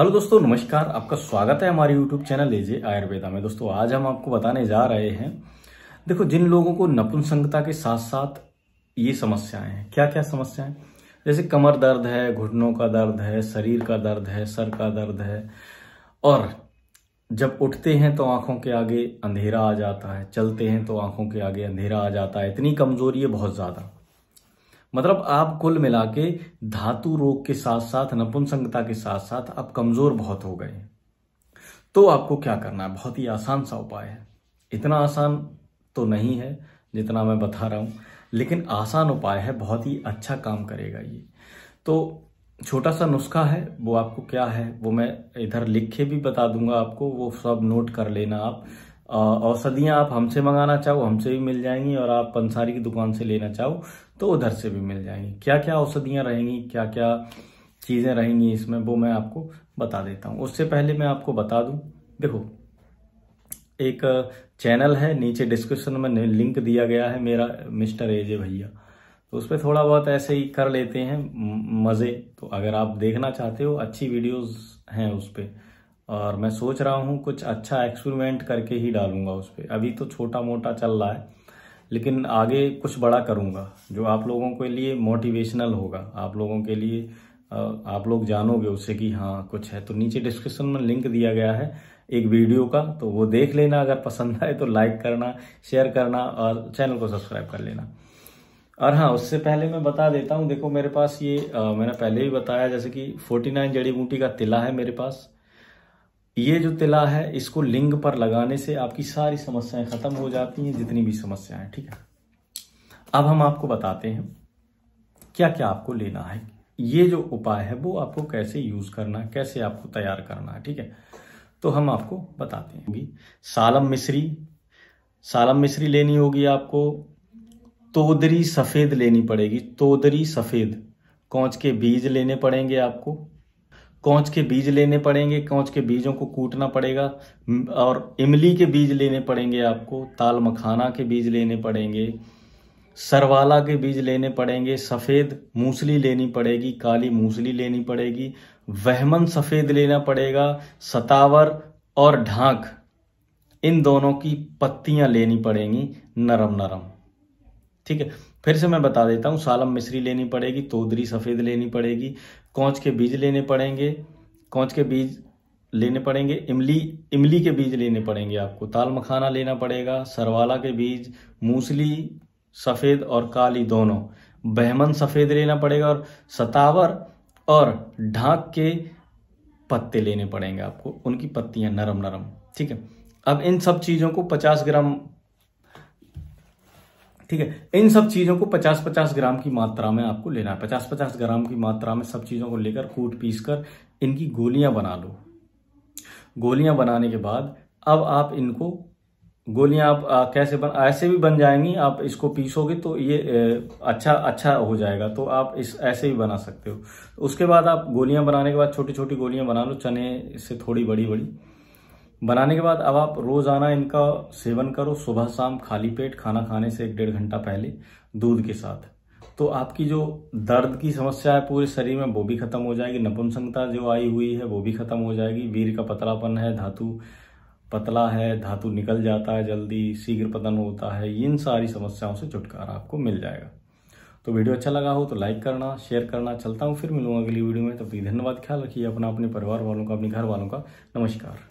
hello दोस्तों नमस्कार आपका स्वागत है हमारे यूट्यूब चैनल एजे आयुर्वेदा में दोस्तों आज हम आपको बताने जा रहे हैं देखो जिन लोगों को नपुंसकता के साथ साथ ये समस्याएं हैं क्या क्या समस्याएं जैसे कमर दर्द है घुटनों का दर्द है शरीर का दर्द है सर का दर्द है और जब उठते हैं तो आंखों के आगे अंधेरा आ जाता है चलते हैं तो आंखों के आगे अंधेरा आ जाता है इतनी कमजोरी है बहुत ज़्यादा मतलब आप कुल मिला के धातु रोग के साथ साथ नपुंसकता के साथ साथ आप कमजोर बहुत हो गए तो आपको क्या करना है बहुत ही आसान सा उपाय है इतना आसान तो नहीं है जितना मैं बता रहा हूं लेकिन आसान उपाय है बहुत ही अच्छा काम करेगा ये तो छोटा सा नुस्खा है वो आपको क्या है वो मैं इधर लिख के भी बता दूंगा आपको वो सब नोट कर लेना आप औषधियाँ आप हमसे मंगाना चाहो हमसे भी मिल जाएंगी और आप पंसारी की दुकान से लेना चाहो तो उधर से भी मिल जाएंगी क्या क्या औषधियाँ रहेंगी क्या क्या चीज़ें रहेंगी इसमें वो मैं आपको बता देता हूँ उससे पहले मैं आपको बता दूँ देखो एक चैनल है नीचे डिस्क्रिप्शन में लिंक दिया गया है मेरा मिस्टर एजे भैया तो उस पर थोड़ा बहुत ऐसे ही कर लेते हैं मज़े तो अगर आप देखना चाहते हो अच्छी वीडियोस हैं उस पर और मैं सोच रहा हूँ कुछ अच्छा एक्सपेरिमेंट करके ही डालूंगा उस पर अभी तो छोटा मोटा चल रहा है लेकिन आगे कुछ बड़ा करूँगा जो आप लोगों के लिए मोटिवेशनल होगा आप लोगों के लिए आप लोग जानोगे उससे कि हाँ कुछ है तो नीचे डिस्क्रिप्शन में लिंक दिया गया है एक वीडियो का तो वो देख लेना अगर पसंद आए तो लाइक करना शेयर करना और चैनल को सब्सक्राइब कर लेना और हाँ उससे पहले मैं बता देता हूँ देखो मेरे पास ये आ, मैंने पहले भी बताया जैसे कि 49 जड़ी बूटी का तिला है मेरे पास ये जो तिला है इसको लिंग पर लगाने से आपकी सारी समस्याएं खत्म हो जाती हैं जितनी भी समस्याएं ठीक है अब हम आपको बताते हैं क्या क्या आपको लेना है ये जो उपाय है वो आपको कैसे यूज करना है कैसे आपको तैयार करना है ठीक है तो हम आपको बताते हैं सालम मिश्री सालम मिश्री लेनी होगी आपको तोदरी सफ़ेद लेनी पड़ेगी तोदरी सफ़ेद कौच के बीज लेने पड़ेंगे आपको कौच के बीज लेने पड़ेंगे कौच के बीजों को कूटना पड़ेगा और इमली के बीज लेने पड़ेंगे आपको ताल मखाना के बीज लेने पड़ेंगे सरवाला के बीज लेने पड़ेंगे सफ़ेद मूसली लेनी पड़ेगी काली मूसली लेनी पड़ेगी वहमन सफ़ेद लेना पड़ेगा सतावर और ढांक इन दोनों की पत्तियां लेनी पड़ेंगी नरम नरम ठीक है फिर से मैं बता देता हूँ सालम मिश्री लेनी पड़ेगी तोदरी सफ़ेद लेनी पड़ेगी कौच के बीज लेने पड़ेंगे कौच के बीज लेने पड़ेंगे इमली इमली के बीज लेने पड़ेंगे आपको ताल मखाना लेना पड़ेगा सरवाला के बीज मूसली सफ़ेद और काली दोनों बहमन सफ़ेद लेना पड़ेगा और सतावर और ढाक के पत्ते लेने पड़ेंगे आपको उनकी पत्तियां नरम नरम ठीक है अब इन सब चीज़ों को 50 ग्राम ठीक है इन सब चीजों को 50-50 ग्राम की मात्रा में आपको लेना है 50-50 ग्राम की मात्रा में सब चीजों को लेकर कूट पीस कर इनकी गोलियां बना लो गोलियां बनाने के बाद अब आप इनको गोलियां आप आ, कैसे बन ऐसे भी बन जाएंगी आप इसको पीसोगे तो ये ए, अच्छा अच्छा हो जाएगा तो आप इस ऐसे भी बना सकते हो उसके बाद आप गोलियां बनाने के बाद छोटी छोटी गोलियां बना लो चने से थोड़ी बड़ी बड़ी बनाने के बाद अब आप रोजाना इनका सेवन करो सुबह शाम खाली पेट खाना खाने से एक डेढ़ घंटा पहले दूध के साथ तो आपकी जो दर्द की समस्या है पूरे शरीर में वो भी खत्म हो जाएगी नपुंसकता जो आई हुई है वो भी खत्म हो जाएगी वीर का पतलापन है धातु पतला है धातु निकल जाता है जल्दी शीघ्र पतन होता है इन सारी समस्याओं से छुटकारा आपको मिल जाएगा तो वीडियो अच्छा लगा हो तो लाइक करना शेयर करना चलता हूँ फिर मिलूंगा अगली वीडियो में तब तक धन्यवाद ख्याल रखिए अपना अपने परिवार वालों का अपने घर वालों का नमस्कार